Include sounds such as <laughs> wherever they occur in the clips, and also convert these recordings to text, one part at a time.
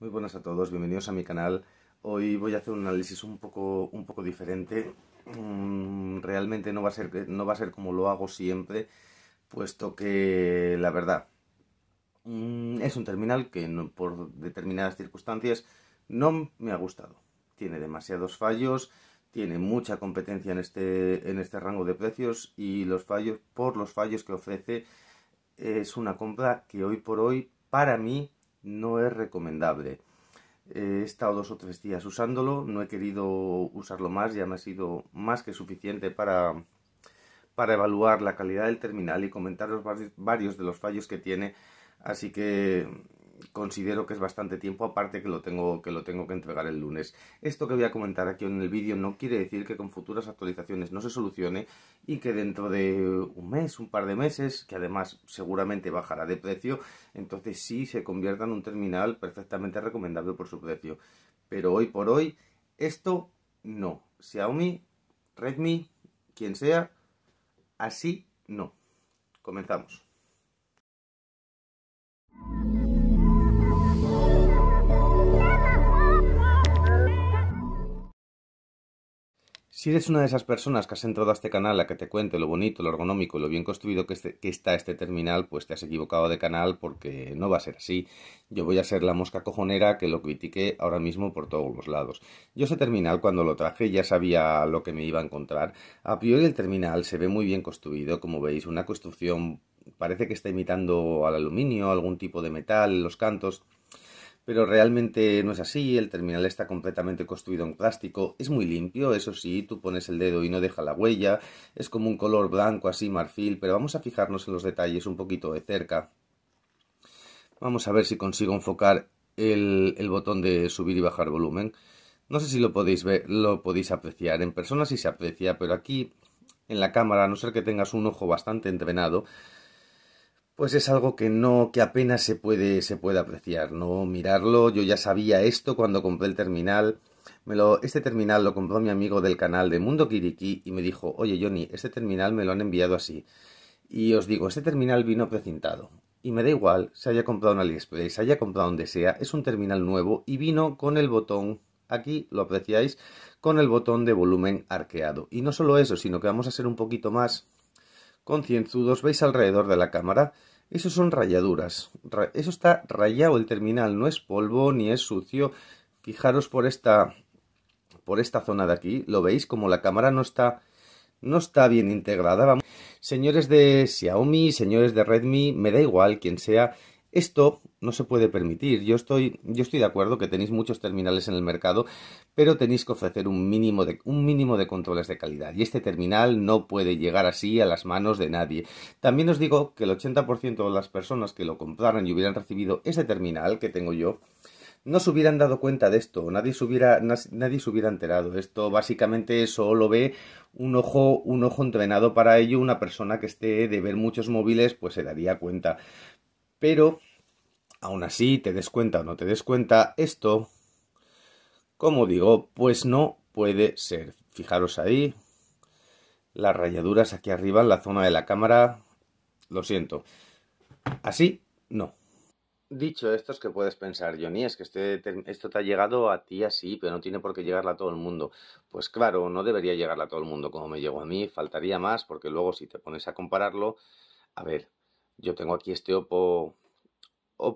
Muy buenas a todos, bienvenidos a mi canal. Hoy voy a hacer un análisis un poco, un poco diferente. Mm, realmente no va, a ser, no va a ser como lo hago siempre, puesto que la verdad mm, es un terminal que por determinadas circunstancias no me ha gustado. Tiene demasiados fallos, tiene mucha competencia en este, en este rango de precios y los fallos, por los fallos que ofrece, es una compra que hoy por hoy, para mí, no es recomendable. Eh, he estado dos o tres días usándolo, no he querido usarlo más, ya me ha sido más que suficiente para, para evaluar la calidad del terminal y comentaros varios de los fallos que tiene. Así que considero que es bastante tiempo, aparte que lo, tengo, que lo tengo que entregar el lunes. Esto que voy a comentar aquí en el vídeo no quiere decir que con futuras actualizaciones no se solucione y que dentro de un mes, un par de meses, que además seguramente bajará de precio, entonces sí se convierta en un terminal perfectamente recomendable por su precio. Pero hoy por hoy, esto no. Xiaomi, Redmi, quien sea, así no. Comenzamos. Si eres una de esas personas que has entrado a este canal a que te cuente lo bonito, lo ergonómico y lo bien construido este, que, está este terminal, pues te has equivocado de canal porque no va a ser así. Yo voy a ser la mosca cojonera que lo critique ahora mismo por todos los lados. Yo ese terminal cuando lo traje ya sabía lo que me iba a encontrar. A priori el terminal se ve muy bien construido, como veis, una construcción parece que está imitando al aluminio, algún tipo de metal, los cantos pero realmente no es así, el terminal está completamente construido en plástico, es muy limpio, eso sí, tú pones el dedo y no deja la huella, es como un color blanco así marfil, pero vamos a fijarnos en los detalles un poquito de cerca. Vamos a ver si consigo enfocar el, botón de subir y bajar volumen. No sé si lo podéis ver, lo podéis apreciar. En persona sí se aprecia, pero aquí en la cámara, a no ser que tengas un ojo bastante entrenado, pues es algo que no, que apenas se puede, se puede apreciar, no mirarlo. Yo ya sabía esto cuando compré el terminal. este terminal lo compró mi amigo del canal de Mundo Kiriki y me dijo, oye Johnny, este terminal me lo han enviado así. Y os digo, este terminal vino precintado. Y me da igual, se haya comprado en AliExpress, se haya comprado donde sea, es un terminal nuevo y vino con el botón, aquí lo apreciáis, con el botón de volumen arqueado. Y no solo eso, sino que vamos a ser un poquito más concienzudos, veis alrededor de la cámara eso son rayaduras. Eso está rayado el terminal, no es polvo ni es sucio. Fijaros por esta por esta zona de aquí, lo veis como la cámara no está no está bien integrada. Vamos. Señores de Xiaomi, señores de Redmi, me da igual quien sea, esto no se puede permitir. Yo estoy, yo estoy de acuerdo que tenéis muchos terminales en el mercado, pero tenéis que ofrecer un mínimo, de, un mínimo de controles de calidad. Y este terminal no puede llegar así a las manos de nadie. También os digo que el 80% de las personas que lo compraran y hubieran recibido ese terminal que tengo yo, no se hubieran dado cuenta de esto, nadie se hubiera, nadie se hubiera enterado. Esto básicamente solo ve un ojo, un ojo entrenado para ello, una persona que esté de ver muchos móviles, pues se daría cuenta. Pero Aún así, te des cuenta o no te des cuenta, esto, como digo, pues no puede ser. Fijaros ahí, las rayaduras aquí arriba en la zona de la cámara, lo siento. Así, no. Dicho esto, es que puedes pensar, Johnny, es que este esto te ha llegado a ti así, pero no tiene por qué llegarle a todo el mundo. Pues claro, no debería llegarle a todo el mundo como me llegó a mí, faltaría más, porque luego si te pones a compararlo, a ver, yo tengo aquí este Oppo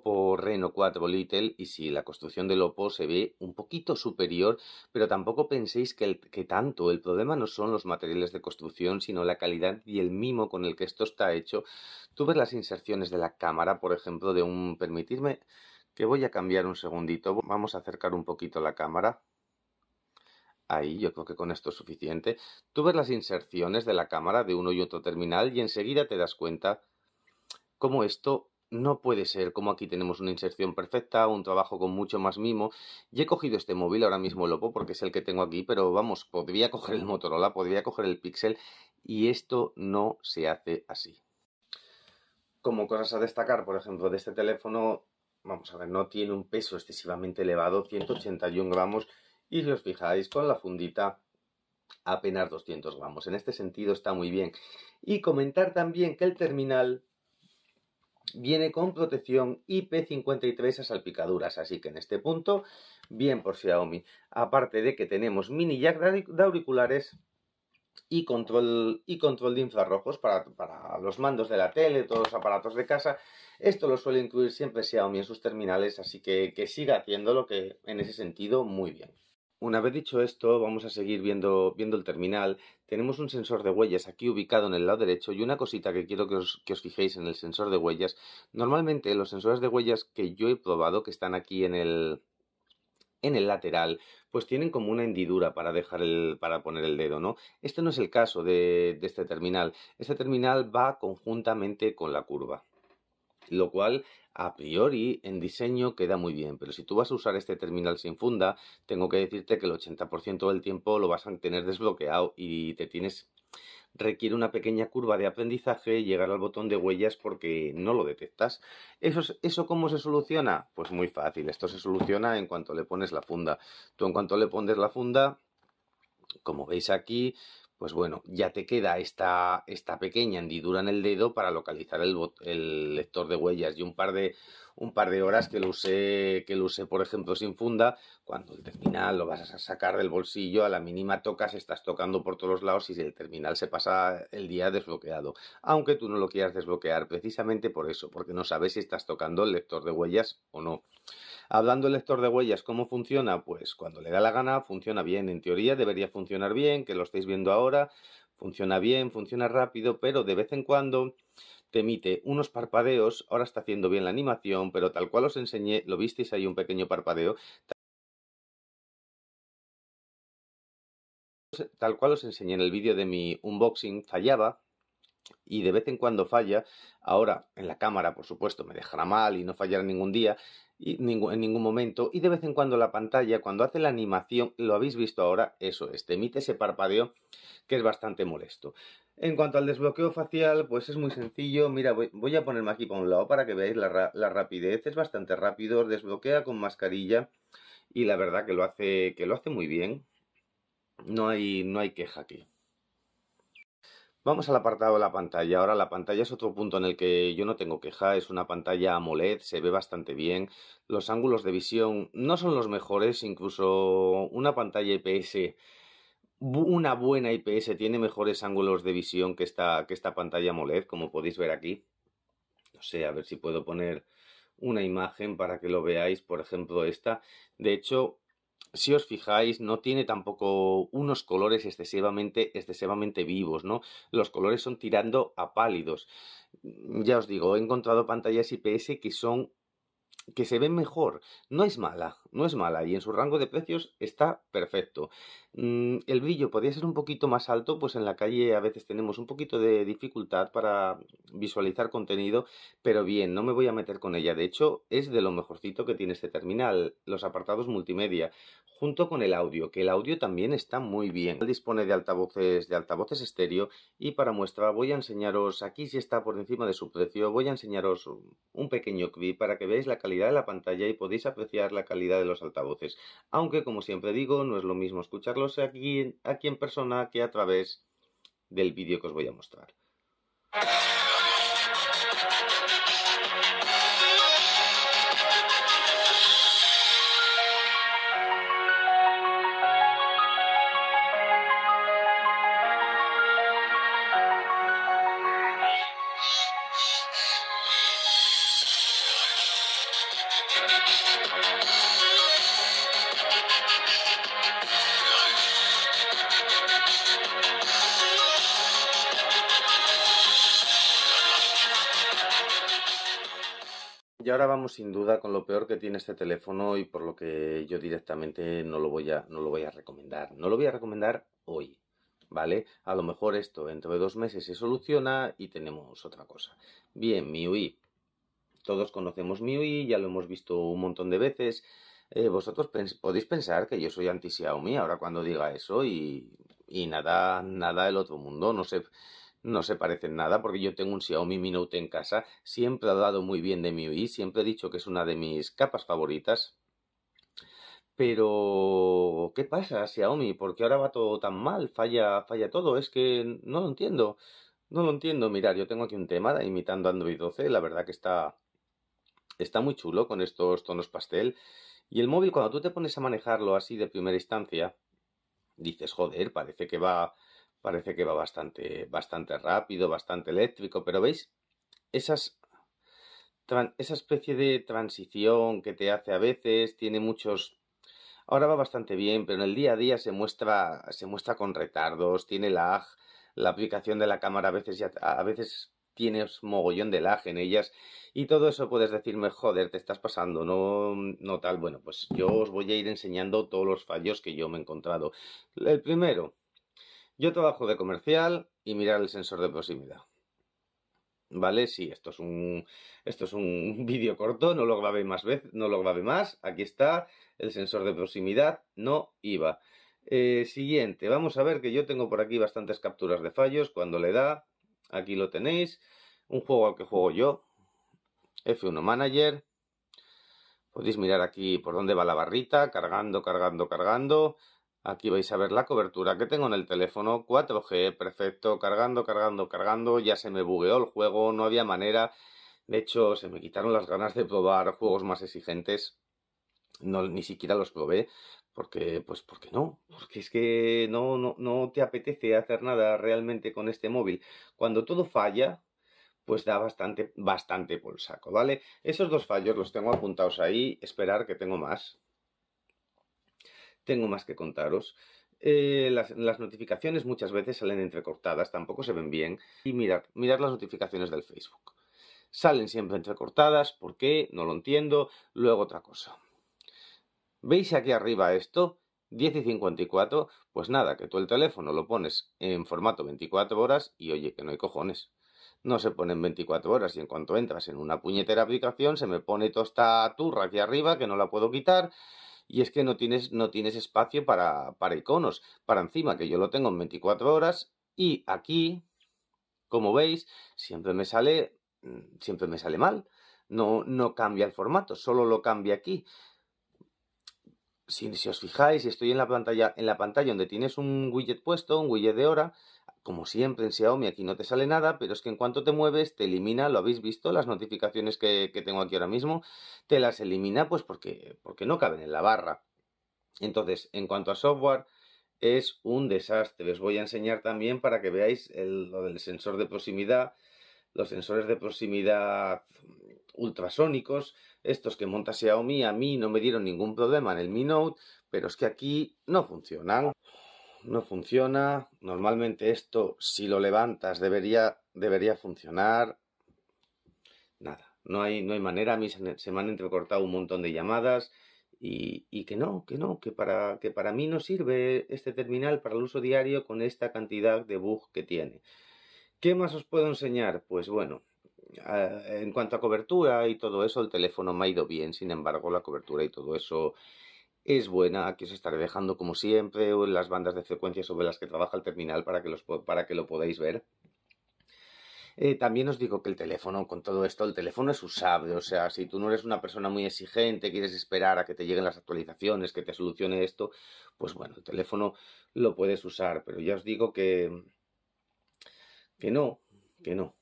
por Reno 4 Little y si la construcción del Oppo se ve un poquito superior, pero tampoco penséis que, tanto el problema no son los materiales de construcción, sino la calidad y el mimo con el que esto está hecho. Tú ves las inserciones de la cámara, por ejemplo, de un... Permitidme que voy a cambiar un segundito. Vamos a acercar un poquito la cámara. Ahí, yo creo que con esto es suficiente. Tú ves las inserciones de la cámara de uno y otro terminal y enseguida te das cuenta cómo esto no puede ser, como aquí tenemos una inserción perfecta, un trabajo con mucho más mimo. Y he cogido este móvil, ahora mismo Lopo, porque es el que tengo aquí, pero vamos, podría coger el Motorola, podría coger el Pixel, y esto no se hace así. Como cosas a destacar, por ejemplo, de este teléfono, vamos a ver, no tiene un peso excesivamente elevado, 181 gramos, y si os fijáis, con la fundita apenas 200 gramos. En este sentido está muy bien. Y comentar también que el terminal viene con protección IP53 a salpicaduras, así que en este punto, bien por Xiaomi. Aparte de que tenemos mini jack de auriculares y control, y control de infrarrojos para, para los mandos de la tele, todos los aparatos de casa. Esto lo suele incluir siempre Xiaomi en sus terminales, así que que siga haciéndolo, que en ese sentido muy bien. Una vez dicho esto, vamos a seguir viendo, viendo el terminal. Tenemos un sensor de huellas aquí ubicado en el lado derecho y una cosita que quiero que os, que os fijéis en el sensor de huellas. Normalmente los sensores de huellas que yo he probado, que están aquí en el, en el lateral, pues tienen como una hendidura para dejar el, para poner el dedo, ¿no? Este no es el caso de, de este terminal. Este terminal va conjuntamente con la curva lo cual a priori en diseño queda muy bien, pero si tú vas a usar este terminal sin funda, tengo que decirte que el 80% del tiempo lo vas a tener <laughs> desbloqueado y te tienes requiere una pequeña curva de aprendizaje llegar al botón de huellas porque no lo detectas. ¿Eso, ¿Eso cómo se soluciona? Pues muy fácil, esto se soluciona en cuanto le pones la funda. Tú en cuanto le pones la funda, como veis aquí, pues bueno, ya te queda esta, esta pequeña hendidura en el dedo para localizar el, el lector de huellas y un par de un par de horas que lo usé, que lo por ejemplo, sin funda, cuando el terminal lo vas a sacar del bolsillo, a la mínima tocas, estás tocando por todos lados y el terminal se pasa el día desbloqueado. Aunque tú no lo quieras desbloquear, precisamente por eso, porque no sabes si estás tocando el lector de huellas o no. Hablando del lector de huellas, ¿cómo funciona? Pues cuando le da la gana, funciona bien. En teoría debería funcionar bien, que lo estáis viendo ahora. Funciona bien, funciona rápido, pero de vez en cuando emite unos parpadeos, ahora está haciendo bien la animación, pero tal cual os enseñé, lo visteis ahí un pequeño parpadeo, tal cual os enseñé en el vídeo de mi unboxing, fallaba y de vez en cuando falla. Ahora en la cámara, por supuesto, me dejará mal y no fallará ningún día, y en ningún momento. Y de vez en cuando la pantalla, cuando hace la animación, lo habéis visto ahora, eso es, te emite ese parpadeo que es bastante molesto. En cuanto al desbloqueo facial, pues es muy sencillo. Mira, voy, a ponerme aquí para un lado para que veáis la, rapidez. Es bastante rápido, desbloquea con mascarilla y la verdad que lo hace, que lo hace muy bien. No hay, no hay queja aquí. Vamos al apartado de la pantalla. Ahora la pantalla es otro punto en el que yo no tengo queja. Es una pantalla AMOLED, se ve bastante bien. Los ángulos de visión no son los mejores, incluso una pantalla IPS una buena IPS, tiene mejores ángulos de visión que esta, que esta pantalla MOLED, como podéis ver aquí. No sé, a ver si puedo poner una imagen para que lo veáis, por ejemplo esta. De hecho, si os fijáis, no tiene tampoco unos colores excesivamente, excesivamente vivos, ¿no? Los colores son tirando a pálidos. Ya os digo, he encontrado pantallas IPS que son que se ve mejor. No es mala, no es mala y en su rango de precios está perfecto. Mm, el brillo podría ser un poquito más alto, pues en la calle a veces tenemos un poquito de dificultad para visualizar contenido, pero bien, no me voy a meter con ella. De hecho, es de lo mejorcito que tiene este terminal, los apartados multimedia junto con el audio, que el audio también está muy bien. Dispone de altavoces, de altavoces estéreo y para muestra voy a enseñaros, aquí si está por encima de su precio, voy a enseñaros un pequeño clip para que veáis la calidad de la pantalla y podéis apreciar la calidad de los altavoces. Aunque como siempre digo, no es lo mismo escucharlos aquí, aquí en persona que a través del vídeo que os voy a mostrar. ahora vamos sin duda con lo peor que tiene este teléfono y por lo que yo directamente no lo voy a, no lo voy a recomendar. No lo voy a recomendar hoy. ¿Vale? A lo mejor esto dentro de dos meses se soluciona y tenemos otra cosa. Bien, MIUI. Todos conocemos MIUI, ya lo hemos visto un montón de veces. Eh, vosotros podéis pensar que yo soy anti Xiaomi ahora cuando diga eso y, nada, nada del otro mundo. No sé, no se parecen nada porque yo tengo un Xiaomi Mi Note en casa, siempre ha dado muy bien de MIUI, siempre he dicho que es una de mis capas favoritas. Pero, ¿qué pasa, Xiaomi? ¿Por qué ahora va todo tan mal? Falla, falla todo. Es que no lo entiendo. No lo entiendo. Mirar, yo tengo aquí un tema imitando Android 12. La verdad que está, está muy chulo con estos tonos pastel. Y el móvil, cuando tú te pones a manejarlo así de primera instancia, dices, joder, parece que va, Parece que va bastante, bastante rápido, bastante eléctrico, pero veis, esas, esa especie de transición que te hace a veces, tiene muchos... Ahora va bastante bien, pero en el día a día se muestra, se muestra con retardos, tiene lag, la aplicación de la cámara a veces, ya, a veces tienes mogollón de lag en ellas y todo eso puedes decirme, joder, te estás pasando, no, no tal. Bueno, pues yo os voy a ir enseñando todos los fallos que yo me he encontrado. El primero, yo trabajo de comercial y mirar el sensor de proximidad. ¿Vale? Sí, esto es un, esto es un <laughs> vídeo corto, no lo grabé más vez, no lo grabé más. Aquí está, el sensor de proximidad no iba. Eh, siguiente, vamos a ver que yo tengo por aquí bastantes capturas de fallos. Cuando le da, aquí lo tenéis. Un juego al que juego yo, F1 Manager. Podéis mirar aquí por dónde va la barrita, cargando, cargando, cargando. Aquí vais a ver la cobertura que tengo en el teléfono, 4G, perfecto, cargando, cargando, cargando, ya se me bugueó el juego, no había manera, de hecho se me quitaron las ganas de probar juegos más exigentes, no, ni siquiera los probé, porque, pues, porque no, porque es que no, no, no te apetece hacer nada realmente con este móvil. Cuando todo falla, pues da bastante, bastante por saco, ¿vale? Esos dos fallos los tengo apuntados ahí, esperar que tengo más tengo más que contaros. Eh, las, notificaciones muchas veces salen entrecortadas, tampoco se ven bien. Y mirad, las notificaciones del Facebook. Salen siempre entrecortadas, ¿por qué? No lo entiendo. Luego otra cosa. ¿Veis aquí arriba esto? 10 y 54, pues nada, que tú el teléfono lo pones en formato 24 horas y oye, que no hay cojones. No se ponen 24 horas y en cuanto entras en una puñetera aplicación se me pone toda esta turra aquí arriba que no la puedo quitar y es que no tienes, no tienes espacio para, para iconos. Para encima, que yo lo tengo en 24 horas y aquí, como veis, siempre me sale, mm, siempre me sale mal. No, no cambia el formato, solo lo cambia aquí. Si, si, os fijáis, estoy en la pantalla, en la pantalla donde tienes un widget puesto, un widget de hora, como siempre en Xiaomi aquí no te sale nada, pero es que en cuanto te mueves te elimina, lo habéis visto, las notificaciones que, tengo aquí ahora mismo, te las elimina pues porque, porque no caben en la barra. Entonces, en cuanto a software, es un desastre. Os voy a enseñar también para que veáis lo del sensor de proximidad, los sensores de proximidad ultrasónicos, estos que monta Xiaomi, a mí no me dieron ningún problema en el Mi Note, pero es que aquí no funcionan no funciona. Normalmente esto, si lo levantas, debería, funcionar. Nada, no hay, no hay manera. A mí se, me han entrecortado un montón de llamadas y, y, que no, que no, que para, que para mí no sirve este terminal para el uso diario con esta cantidad de bug que tiene. ¿Qué más os puedo enseñar? Pues bueno, eh, en cuanto a cobertura y todo eso, el teléfono me ha ido bien. Sin embargo, la cobertura y todo eso es buena. Aquí os estaré dejando, como siempre, las bandas de frecuencia sobre las que trabaja el terminal para que, los, para que lo podáis ver. Eh, también os digo que el teléfono, con todo esto, el teléfono es usable. O sea, si tú no eres una persona muy exigente, quieres esperar a que te lleguen las actualizaciones, que te solucione esto, pues bueno, el teléfono lo puedes usar. Pero ya os digo que. que no, que no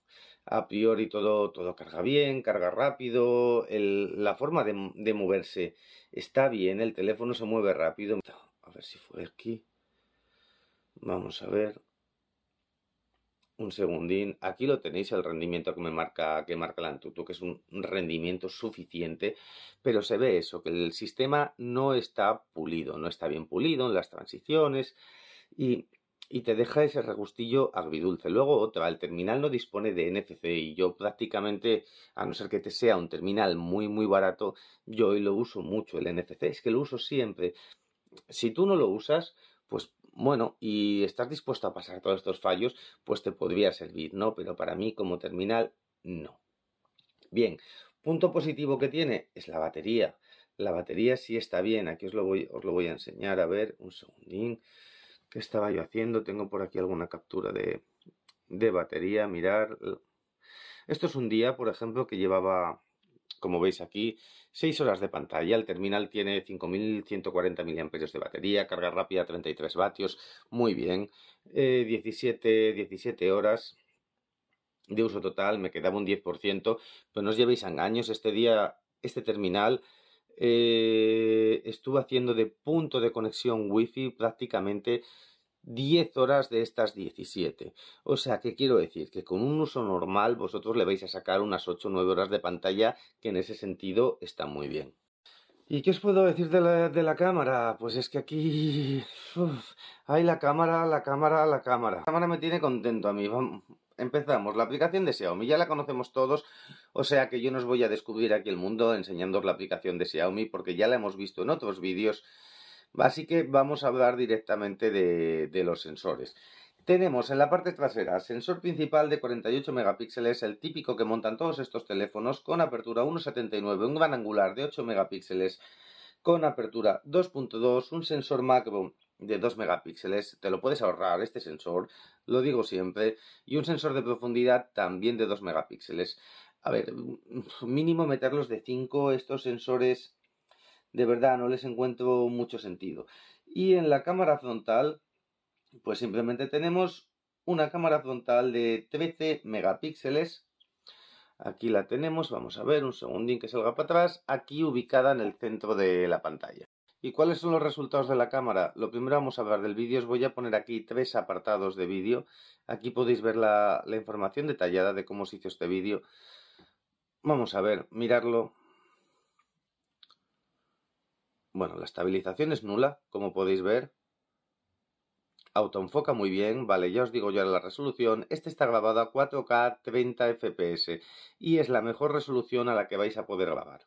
a priori todo, todo carga bien, carga rápido, la forma de, moverse está bien, el teléfono se mueve rápido. A ver si fue aquí. Vamos a ver. Un segundín. Aquí lo tenéis, el rendimiento que me marca, que marca la Antutu, que es un rendimiento suficiente, pero se ve eso, que el sistema no está pulido, no está bien pulido en las transiciones y y te deja ese regustillo agridulce. Luego otra, el terminal no dispone de NFC y yo prácticamente, a no ser que te sea un terminal muy muy barato, yo hoy lo uso mucho, el NFC, es que lo uso siempre. Si tú no lo usas, pues bueno, y estás dispuesto a pasar todos estos fallos, pues te podría servir, ¿no? Pero para mí como terminal, no. Bien, punto positivo que tiene es la batería. La batería sí está bien, aquí os lo voy, os lo voy a enseñar, a ver, un segundín. ¿Qué estaba yo haciendo? Tengo por aquí alguna captura de, de batería, mirar. Esto es un día, por ejemplo, que llevaba, como veis aquí, 6 horas de pantalla. El terminal tiene 5.140 mAh de batería, carga rápida 33 vatios, muy bien. 17, eh, 17 horas de uso total, me quedaba un 10%, pero no os llevéis a engaños, este día, este terminal eh, estuve haciendo de punto de conexión wifi prácticamente 10 horas de estas 17. O sea, que quiero decir? Que con un uso normal vosotros le vais a sacar unas 8 o 9 horas de pantalla, que en ese sentido está muy bien. ¿Y qué os puedo decir de la, de la cámara? Pues es que aquí... hay la cámara, la cámara, la cámara. La cámara me tiene contento a mí. Empezamos, la aplicación de Xiaomi ya la conocemos todos, o sea que yo no os voy a descubrir aquí el mundo enseñándoos la aplicación de Xiaomi porque ya la hemos visto en otros vídeos, así que vamos a hablar directamente de, de los sensores. Tenemos en la parte trasera sensor principal de 48 megapíxeles, el típico que montan todos estos teléfonos, con apertura 1.79, un gran angular de 8 megapíxeles, con apertura 2.2, un sensor macro de 2 megapíxeles, te lo puedes ahorrar este sensor, lo digo siempre, y un sensor de profundidad también de 2 megapíxeles. A ver, mm, mínimo meterlos de 5, estos sensores de verdad no les encuentro mucho sentido. Y en la cámara frontal, pues simplemente tenemos una cámara frontal de 13 megapíxeles. Aquí la tenemos, vamos a ver, un segundín que salga para atrás, aquí ubicada en el centro de la pantalla. ¿Y cuáles son los resultados de la cámara? Lo primero vamos a hablar del vídeo. Os voy a poner aquí tres apartados de vídeo. Aquí podéis ver la, información detallada de cómo se hizo este vídeo. Vamos a ver, mirarlo. Bueno, la estabilización es nula, como podéis ver. Autoenfoca muy bien, vale, ya os digo yo la resolución. Este está grabado a 4K 30 FPS y es la mejor resolución a la que vais a poder grabar.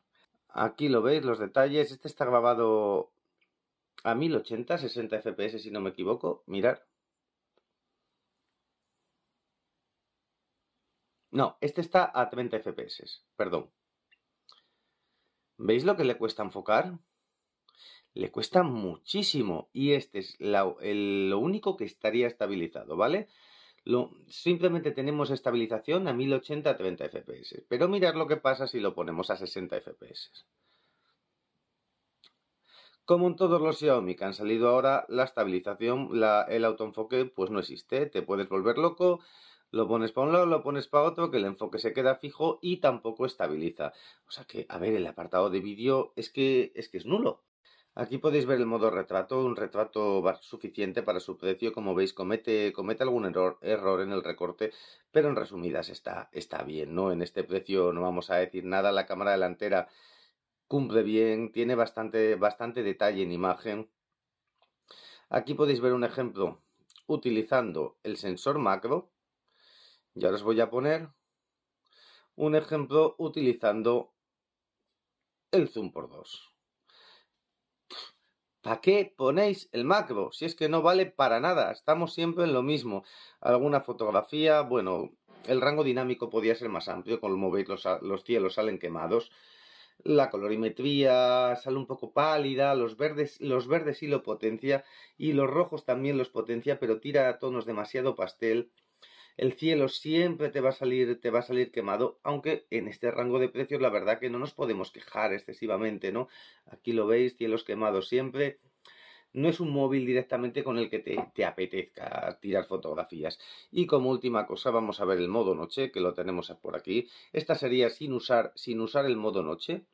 Aquí lo veis, los detalles. Este está grabado a 1080, 60 fps si no me equivoco. Mirar. No, este está a 30 fps, perdón. ¿Veis lo que le cuesta enfocar? Le cuesta muchísimo y este es lo único que estaría estabilizado, ¿vale? simplemente tenemos estabilización a 1080 a 30 fps. Pero mirad lo que pasa si lo ponemos a 60 fps. Como en todos los Xiaomi que han salido ahora, la estabilización, el autoenfoque, pues no existe. Te puedes volver loco, lo pones para un lado, lo pones para otro, que el enfoque se queda fijo y tampoco estabiliza. O sea que, a ver, el apartado de vídeo es que es, que es nulo. Aquí podéis ver el modo retrato, un retrato suficiente para su precio, como veis comete, comete algún error, error en el recorte, pero en resumidas está, está bien, ¿no? En este precio no vamos a decir nada, la cámara delantera cumple bien, tiene bastante, bastante detalle en imagen. Aquí podéis ver un ejemplo utilizando el sensor macro, y ahora os voy a poner un ejemplo utilizando el zoom por 2. ¿A qué ponéis el macro? Si es que no vale para nada, estamos siempre en lo mismo. Alguna fotografía, bueno, el rango dinámico podía ser más amplio, como veis los, los cielos salen quemados. La colorimetría sale un poco pálida, los verdes, los verdes sí lo potencia y los rojos también los potencia, pero tira tonos demasiado pastel el cielo siempre te va a salir, te va a salir quemado, aunque en este rango de precios la verdad que no nos podemos quejar excesivamente, ¿no? Aquí lo veis, cielos quemados siempre. No es un móvil directamente con el que te, apetezca tirar fotografías. Y como última cosa, vamos a ver el modo noche, que lo tenemos por aquí. Esta sería sin usar, sin usar el modo noche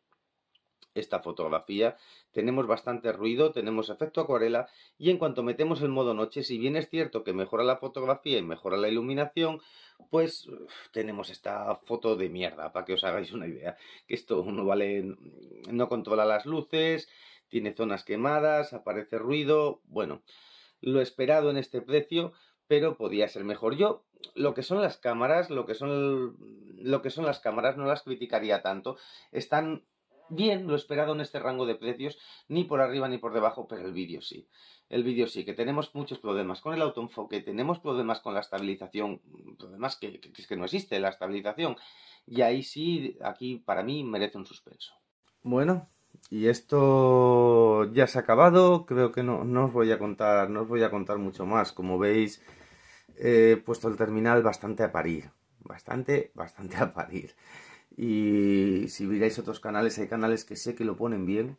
esta fotografía, tenemos bastante ruido, tenemos efecto acuarela y en cuanto metemos el modo noche, si bien es cierto que mejora la fotografía y mejora la iluminación, pues tenemos esta foto de mierda, para que os hagáis una idea, que esto <laughs> no vale, no controla las luces, tiene zonas quemadas, aparece ruido, bueno, lo esperado en este precio, pero podía ser mejor. Yo, lo que son las cámaras, lo que son, lo que son las cámaras, no las criticaría tanto. Están bien lo esperado en este rango de precios, ni por arriba ni por debajo, pero el vídeo sí. El vídeo sí, que tenemos muchos problemas con el autoenfoque, tenemos problemas con la estabilización, problemas que, es que no existe la estabilización. Y ahí sí, aquí para mí merece un suspenso. Bueno, y esto ya se ha acabado, creo que no, no os voy a contar, no os voy a contar mucho más. Como veis, he puesto el terminal bastante a parir. Bastante, bastante a parir. Y si miráis otros canales, hay canales que sé que lo ponen bien.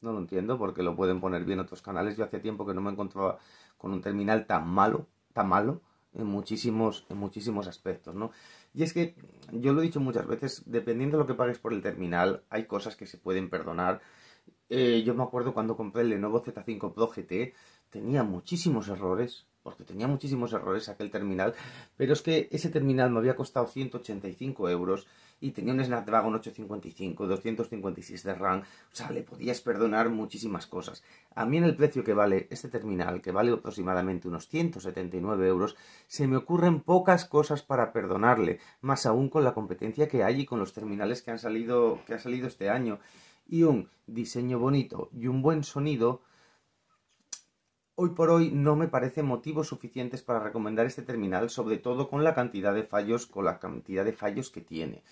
No lo entiendo porque lo pueden poner bien otros canales. Yo hace tiempo que no me encontraba con un terminal tan malo, tan malo en muchísimos, en muchísimos aspectos, ¿no? Y es que yo lo he dicho muchas veces, dependiendo de lo que pagues por el terminal, hay cosas que se pueden perdonar. Eh, yo me acuerdo cuando compré el nuevo Z5 Pro GT, tenía muchísimos errores, porque tenía muchísimos errores aquel terminal, pero es que ese terminal me había costado 185 euros y tenía un Snapdragon 855, 256 de RAM, o sea, le podías perdonar muchísimas cosas. A mí en el precio que vale este terminal, que vale aproximadamente unos 179 euros, se me ocurren pocas cosas para perdonarle, más aún con la competencia que hay y con los terminales que han salido, que ha salido este año. Y un diseño bonito y un buen sonido Hoy por hoy no me parecen motivos suficientes para recomendar este terminal, sobre todo con la cantidad de fallos, con la cantidad de fallos que tiene.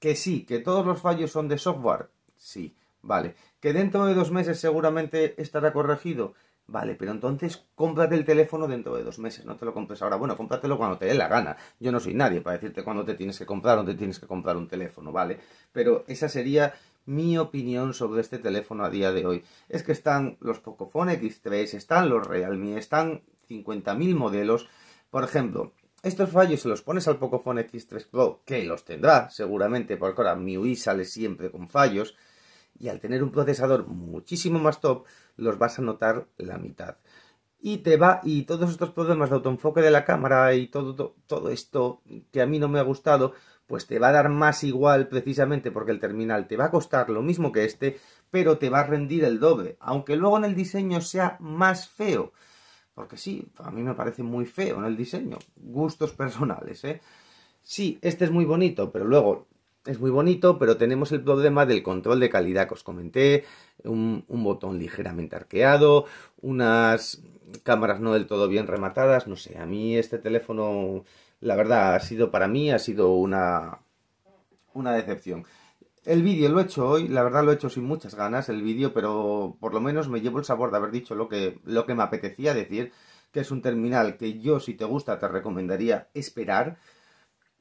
Que sí, que todos los fallos son de software, sí, vale. Que dentro de dos meses seguramente estará corregido, Vale, pero entonces cómprate el teléfono dentro de dos meses, no te lo compres ahora. Bueno, cómpratelo cuando te dé la gana. Yo no soy nadie para decirte cuándo te tienes que comprar o te tienes que comprar un teléfono, ¿vale? Pero esa sería mi opinión sobre este teléfono a día de hoy. Es que están los Pocophone X3, están los Realme, están 50.000 modelos. Por ejemplo, estos fallos se los pones al Pocophone X3 Pro, que los tendrá seguramente, porque ahora MIUI sale siempre con fallos, y al tener un procesador muchísimo más top, los vas a notar la mitad. Y te va, y todos estos problemas de autoenfoque de la cámara y todo, todo esto que a mí no me ha gustado, pues te va a dar más igual precisamente porque el terminal te va a costar lo mismo que este, pero te va a rendir el doble, aunque luego en el diseño sea más feo. Porque sí, a mí me parece muy feo en el diseño, gustos personales, ¿eh? Sí, este es muy bonito, pero luego es muy bonito, pero tenemos el problema del control de calidad que os comenté, un, un botón ligeramente arqueado, unas cámaras no del todo bien rematadas, no sé, a mí este teléfono la verdad, ha sido para mí, ha sido una, una decepción. El vídeo lo he hecho hoy, la verdad lo he hecho sin muchas ganas el vídeo, pero por lo menos me llevo el sabor de haber dicho lo que, lo que me apetecía decir, que es un terminal que yo si te gusta te recomendaría esperar,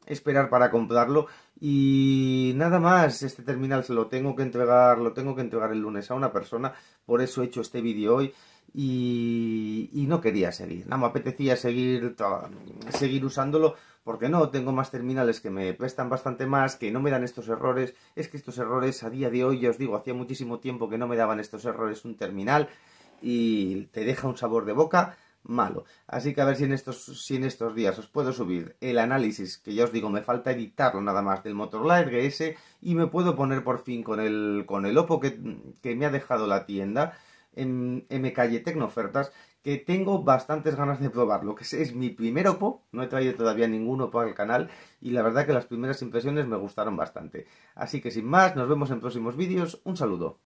esperar para comprarlo y nada más, este terminal se lo tengo que entregar, lo tengo que entregar el lunes a una persona, por eso he hecho este vídeo hoy y, no quería seguir. No me apetecía seguir, seguir usándolo porque no, tengo más terminales que me prestan bastante más, que no me dan estos errores. Es que estos errores a día de hoy, ya os digo, hacía muchísimo tiempo que no me daban estos errores un terminal y te deja un sabor de boca malo. Así que a ver si en estos, si estos días os puedo subir el análisis, que ya os digo, me falta editarlo nada más, del Motorola gs y me puedo poner por fin con el, con el Oppo que me ha dejado la tienda en, en Tecnofertas que tengo bastantes ganas de probarlo, que es, mi primer Oppo, no he traído todavía ninguno para al canal y la verdad que las primeras impresiones me gustaron bastante. Así que sin más, nos vemos en próximos vídeos, un saludo.